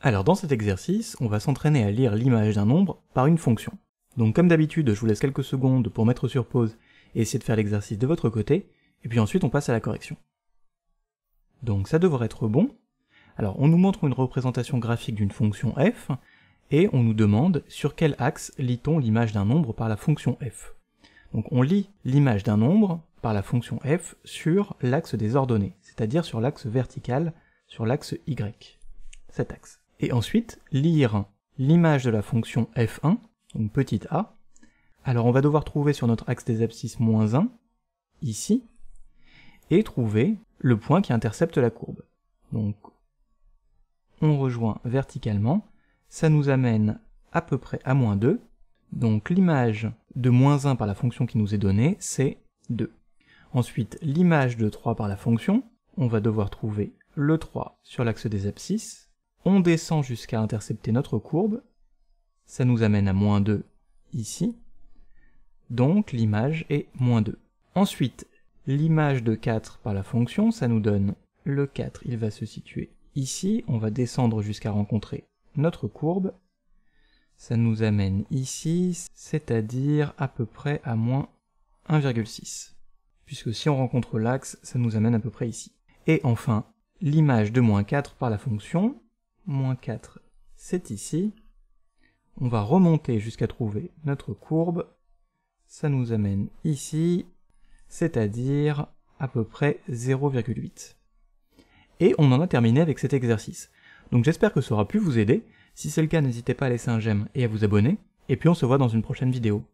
Alors dans cet exercice, on va s'entraîner à lire l'image d'un nombre par une fonction. Donc comme d'habitude, je vous laisse quelques secondes pour mettre sur pause et essayer de faire l'exercice de votre côté, et puis ensuite on passe à la correction. Donc ça devrait être bon. Alors on nous montre une représentation graphique d'une fonction f, et on nous demande sur quel axe lit-on l'image d'un nombre par la fonction f. Donc on lit l'image d'un nombre par la fonction f sur l'axe des ordonnées, c'est-à-dire sur l'axe vertical, sur l'axe y, cet axe et ensuite lire l'image de la fonction f1, donc petite a. Alors on va devoir trouver sur notre axe des abscisses moins 1, ici, et trouver le point qui intercepte la courbe. Donc on rejoint verticalement, ça nous amène à peu près à moins 2, donc l'image de moins 1 par la fonction qui nous est donnée, c'est 2. Ensuite, l'image de 3 par la fonction, on va devoir trouver le 3 sur l'axe des abscisses, on descend jusqu'à intercepter notre courbe, ça nous amène à moins 2 ici, donc l'image est moins 2. Ensuite, l'image de 4 par la fonction, ça nous donne le 4, il va se situer ici, on va descendre jusqu'à rencontrer notre courbe, ça nous amène ici, c'est-à-dire à peu près à moins 1,6, puisque si on rencontre l'axe, ça nous amène à peu près ici. Et enfin, l'image de moins 4 par la fonction, moins 4, c'est ici. On va remonter jusqu'à trouver notre courbe. Ça nous amène ici, c'est-à-dire à peu près 0,8. Et on en a terminé avec cet exercice. Donc j'espère que ça aura pu vous aider. Si c'est le cas, n'hésitez pas à laisser un j'aime et à vous abonner. Et puis on se voit dans une prochaine vidéo.